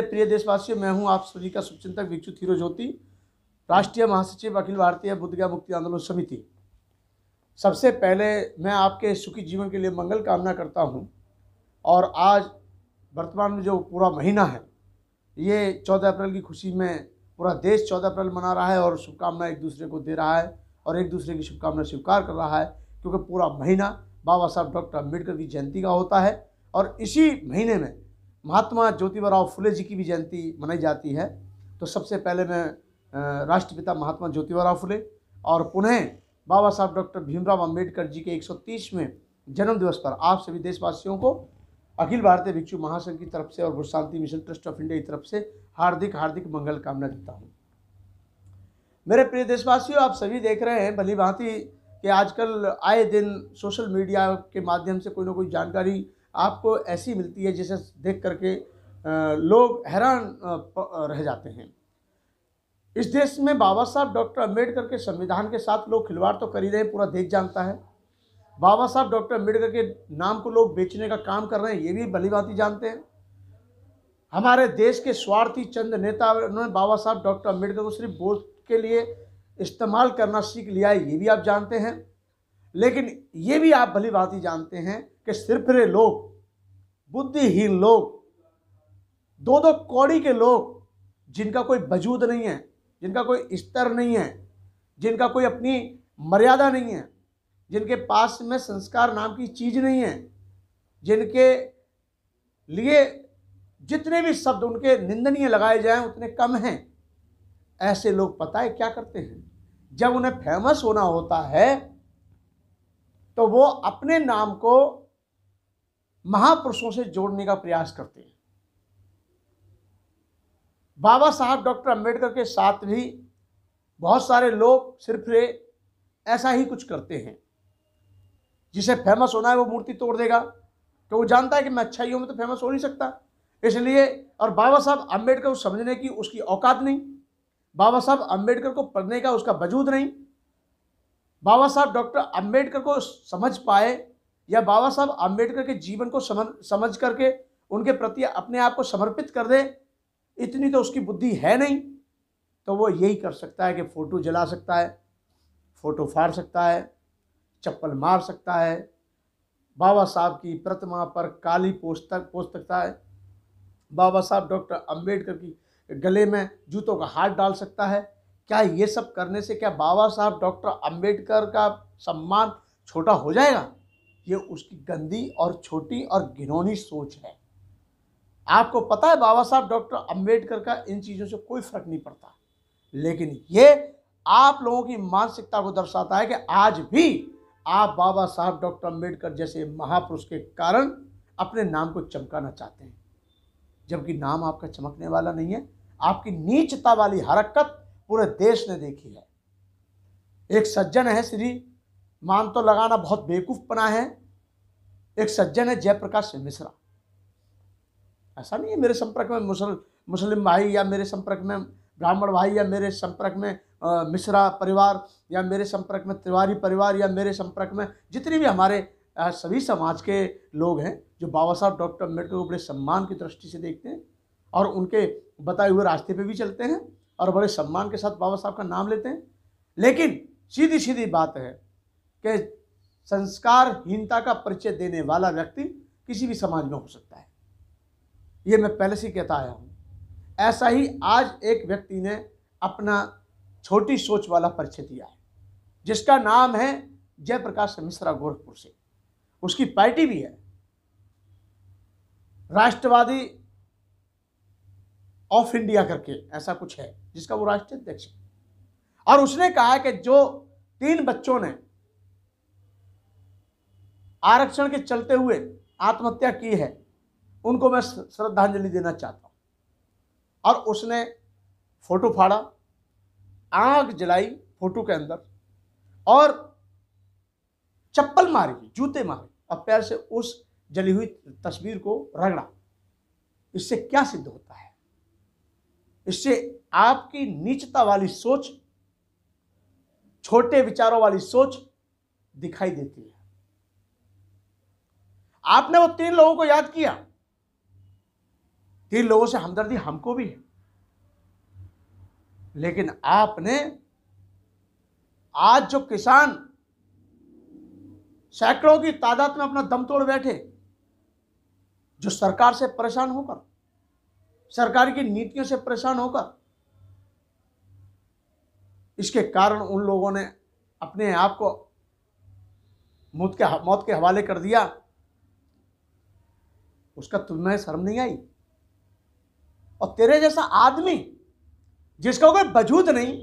मेरे प्रिय देशवासियों मैं हूं आप सभी का शुभचिंतक भिक्षु थीरो ज्योति राष्ट्रीय महासचिव अखिल भारतीय बुद्धगा मुक्ति आंदोलन समिति सबसे पहले मैं आपके सुखी जीवन के लिए मंगल कामना करता हूं और आज वर्तमान में जो पूरा महीना है ये चौदह अप्रैल की खुशी में पूरा देश चौदह अप्रैल मना रहा है और शुभकामनाएं एक दूसरे को दे रहा है और एक दूसरे की शुभकामना स्वीकार कर रहा है क्योंकि पूरा महीना बाबा साहब डॉक्टर अम्बेडकर की जयंती का होता है और इसी महीने में महात्मा ज्योतिबा फुले जी की भी जयंती मनाई जाती है तो सबसे पहले मैं राष्ट्रपिता महात्मा ज्योतिबा फुले और पुनः बाबा साहब डॉक्टर भीमराव अम्बेडकर जी के 130वें जन्म दिवस पर आप सभी देशवासियों को अखिल भारतीय भिक्षु महासंघ की तरफ से और Guru Shanti mission trust of India की तरफ से हार्दिक हार्दिक मंगल कामना देता हूँ मेरे प्रिय देशवासियों आप सभी देख रहे हैं भली भांति कि आजकल आए दिन सोशल मीडिया के माध्यम से कोई ना कोई जानकारी आपको ऐसी मिलती है जिसे देख करके लोग हैरान रह जाते हैं इस देश में बाबा साहब डॉक्टर अम्बेडकर के संविधान के साथ लोग खिलवाड़ तो कर ही रहे पूरा देश जानता है बाबा साहब डॉक्टर अम्बेडकर के नाम को लोग बेचने का काम कर रहे हैं ये भी भली जानते हैं हमारे देश के स्वार्थी चंद नेता उन्होंने बाबा साहब डॉक्टर अम्बेडकर को सिर्फ वोट के लिए इस्तेमाल करना सीख लिया है ये भी आप जानते हैं लेकिन ये भी आप भली जानते हैं कि सिरफिरे लोग बुद्धिहीन लोग दो दो कौड़ी के लोग जिनका कोई वजूद नहीं है जिनका कोई स्तर नहीं है जिनका कोई अपनी मर्यादा नहीं है जिनके पास में संस्कार नाम की चीज़ नहीं है जिनके लिए जितने भी शब्द उनके निंदनीय लगाए जाएं उतने कम हैं ऐसे लोग पता है क्या करते हैं जब उन्हें फेमस होना होता है तो वो अपने नाम को महापुरुषों से जोड़ने का प्रयास करते हैं बाबा साहब डॉक्टर अंबेडकर के साथ भी बहुत सारे लोग सिर्फ ऐसा ही कुछ करते हैं जिसे फेमस होना है वो मूर्ति तोड़ देगा तो वो जानता है कि मैं अच्छा ही हूँ मैं तो फेमस हो नहीं सकता इसलिए और बाबा साहब अम्बेडकर को समझने की उसकी औकात नहीं बाबा साहब अम्बेडकर को पढ़ने का उसका वजूद नहीं बाबा साहब डॉक्टर अम्बेडकर को समझ पाए या बाबा साहब अम्बेडकर के जीवन को समझ समझ करके उनके प्रति अपने आप को समर्पित कर दे इतनी तो उसकी बुद्धि है नहीं तो वो यही कर सकता है कि फ़ोटो जला सकता है फ़ोटो फाड़ सकता है चप्पल मार सकता है बाबा साहब की प्रतिमा पर काली पोस्तक पोस सकता है बाबा साहब डॉक्टर अंबेडकर की गले में जूतों का हाथ डाल सकता है क्या ये सब करने से क्या बाबा साहब डॉक्टर अंबेडकर का सम्मान छोटा हो जाएगा ये उसकी गंदी और छोटी और घिनौनी सोच है आपको पता है बाबा साहब डॉक्टर अंबेडकर का इन चीज़ों से कोई फर्क नहीं पड़ता लेकिन ये आप लोगों की मानसिकता को दर्शाता है कि आज भी आप बाबा साहब डॉक्टर अंबेडकर जैसे महापुरुष के कारण अपने नाम को चमकाना चाहते हैं जबकि नाम आपका चमकने वाला नहीं है आपकी नीचता वाली हरकत पूरे देश ने देखी है एक सज्जन है श्री मान तो लगाना बहुत बेवकूफ़ बना है एक सज्जन है जयप्रकाश मिश्रा ऐसा नहीं है मेरे संपर्क में मुसल मुस्लिम भाई या मेरे संपर्क में ब्राह्मण भाई या मेरे संपर्क में आ, मिश्रा परिवार या मेरे संपर्क में तिवारी परिवार या मेरे संपर्क में जितने भी हमारे आ, सभी समाज के लोग हैं जो बाबा साहब डॉक्टर अम्बेडकर को बड़े सम्मान की दृष्टि से देखते हैं और उनके बताए हुए रास्ते पर भी चलते हैं और बड़े सम्मान के साथ बाबा साहब का नाम लेते हैं लेकिन सीधी सीधी बात है कि संस्कारहीनता का परिचय देने वाला व्यक्ति किसी भी समाज में हो सकता है ये मैं पहले से कहता आया हूँ ऐसा ही आज एक व्यक्ति ने अपना छोटी सोच वाला परिचय दिया है जिसका नाम है जयप्रकाश मिश्रा गोरखपुर से उसकी पार्टी भी है राष्ट्रवादी ऑफ इंडिया करके ऐसा कुछ है जिसका वो राष्ट्रीय अध्यक्ष है और उसने कहा कि जो तीन बच्चों ने आरक्षण के चलते हुए आत्महत्या की है उनको मैं श्रद्धांजलि देना चाहता हूँ और उसने फोटो फाड़ा आग जलाई फोटो के अंदर और चप्पल मारी जूते मारे और पैर से उस जली हुई तस्वीर को रगड़ा इससे क्या सिद्ध होता है इससे आपकी नीचता वाली सोच छोटे विचारों वाली सोच दिखाई देती है आपने वो तीन लोगों को याद किया तीन लोगों से हमदर्दी हमको भी है लेकिन आपने आज जो किसान सैकड़ों की तादाद में अपना दम तोड़ बैठे जो सरकार से परेशान होकर सरकार की नीतियों से परेशान होकर इसके कारण उन लोगों ने अपने आप को मौत के मौत के हवाले कर दिया उसका तुम्हें शर्म नहीं आई और तेरे जैसा आदमी जिसका कोई वजूद नहीं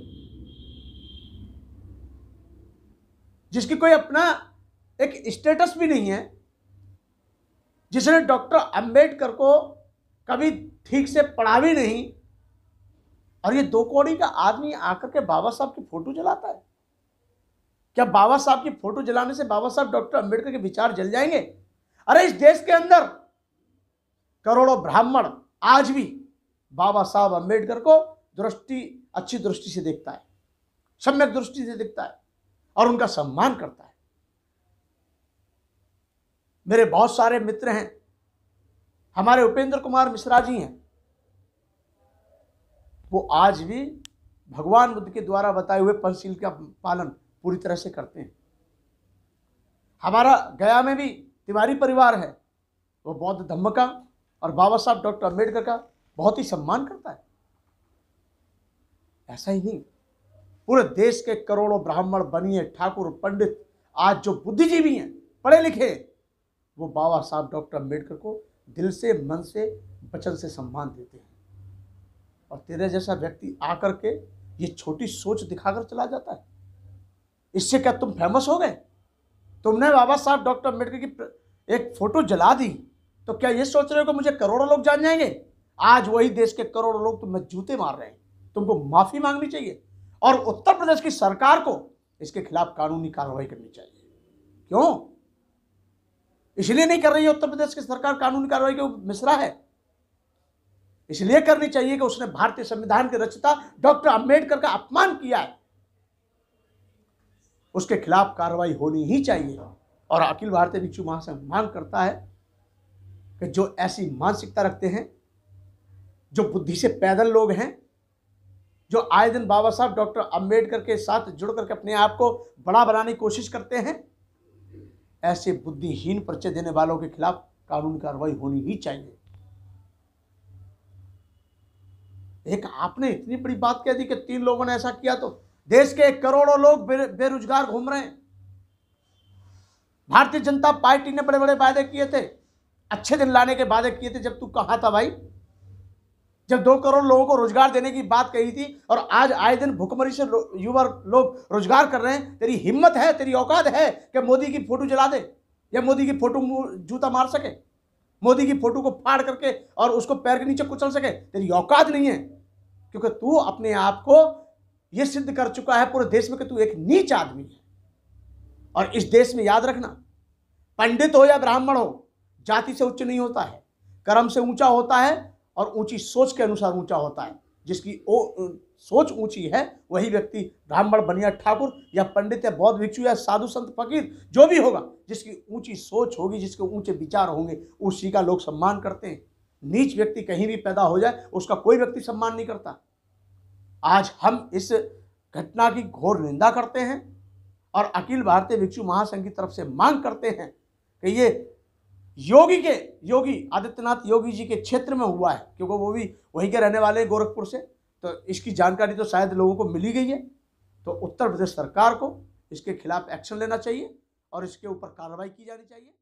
जिसकी कोई अपना एक स्टेटस भी नहीं है जिसने डॉक्टर अंबेडकर को कभी ठीक से पढ़ा भी नहीं और ये दो कौड़ी का आदमी आकर के बाबा साहब की फोटो जलाता है क्या बाबा साहब की फोटो जलाने से बाबा साहब डॉक्टर अंबेडकर के विचार जल जाएंगे अरे इस देश के अंदर करोड़ों ब्राह्मण आज भी बाबा साहब अम्बेडकर को दृष्टि अच्छी दृष्टि से देखता है सम्यक दृष्टि से देखता है और उनका सम्मान करता है मेरे बहुत सारे मित्र हैं हमारे उपेंद्र कुमार मिश्रा जी हैं वो आज भी भगवान बुद्ध के द्वारा बताए हुए पंचशील का पालन पूरी तरह से करते हैं हमारा गया में भी तिवारी परिवार है वो बौद्ध धम्म का और बाबा साहब डॉक्टर अम्बेडकर का बहुत ही सम्मान करता है ऐसा ही नहीं पूरे देश के करोड़ों ब्राह्मण बनिए ठाकुर पंडित आज जो बुद्धिजीवी हैं पढ़े लिखे वो बाबा साहब डॉक्टर अम्बेडकर को दिल से मन से वचन से सम्मान देते हैं और तेरे जैसा व्यक्ति आकर के ये छोटी सोच दिखाकर चला जाता है इससे क्या तुम फेमस हो गए तुमने बाबा साहब डॉक्टर अम्बेडकर की एक फोटो जला दी तो क्या ये सोच रहे हो कि मुझे करोड़ों लोग जान जाएंगे आज वही देश के करोड़ों लोग तुम्हें जूते मार रहे हैं तुमको माफ़ी मांगनी चाहिए और उत्तर प्रदेश की सरकार को इसके खिलाफ कानूनी कार्रवाई करनी चाहिए क्यों इसलिए नहीं कर रही है उत्तर प्रदेश की सरकार कानूनी कार्रवाई क्यों मिश्रा है इसलिए करनी चाहिए कि उसने भारतीय संविधान के रचिता डॉक्टर अंबेडकर का अपमान किया है उसके खिलाफ कार्रवाई होनी ही चाहिए और अखिल भारतीय भिक्षु महासंघ मांग करता है कि जो ऐसी मानसिकता रखते हैं जो बुद्धि से पैदल लोग हैं जो आए दिन बाबा साहब डॉक्टर अम्बेडकर के साथ जुड़ करके अपने आप को बड़ा बनाने की कोशिश करते हैं ऐसे बुद्धिहीन परिचय देने वालों के खिलाफ कानून कार्रवाई होनी ही चाहिए एक आपने इतनी बड़ी बात कह दी कि तीन लोगों ने ऐसा किया तो देश के करोड़ों लोग बेरोजगार घूम रहे हैं भारतीय जनता पार्टी ने बड़े बड़े वायदे किए थे अच्छे दिन लाने के वादे किए थे जब तू कहा था भाई जब दो करोड़ लोगों को रोजगार देने की बात कही थी और आज आए दिन भूखमरी से युवा लोग रोजगार कर रहे हैं तेरी हिम्मत है तेरी औकात है कि मोदी की फोटो जला दे या मोदी की फोटो जूता मार सके मोदी की फोटो को फाड़ करके और उसको पैर के नीचे कुचल सके तेरी औकात नहीं है क्योंकि तू अपने आप को ये सिद्ध कर चुका है पूरे देश में कि तू एक नीच आदमी है और इस देश में याद रखना पंडित हो या ब्राह्मण हो जाति से उच्च नहीं होता है कर्म से ऊंचा होता है और ऊंची सोच के अनुसार ऊंचा होता है जिसकी ओ, सोच ऊंची है वही व्यक्ति ब्राह्मण बनिया ठाकुर या पंडित या बौद्ध भिक्षु या साधु संत फकीर जो भी होगा जिसकी ऊंची सोच होगी जिसके ऊंचे विचार होंगे उसी का लोग सम्मान करते हैं नीच व्यक्ति कहीं भी पैदा हो जाए उसका कोई व्यक्ति सम्मान नहीं करता आज हम इस घटना की घोर निंदा करते हैं और अखिल भारतीय भिक्षु महासंघ की तरफ से मांग करते हैं कि ये योगी के योगी आदित्यनाथ योगी जी के क्षेत्र में हुआ है क्योंकि वो भी वहीं के रहने वाले हैं गोरखपुर से तो इसकी जानकारी तो शायद लोगों को मिली गई है तो उत्तर प्रदेश सरकार को इसके खिलाफ एक्शन लेना चाहिए और इसके ऊपर कार्रवाई की जानी चाहिए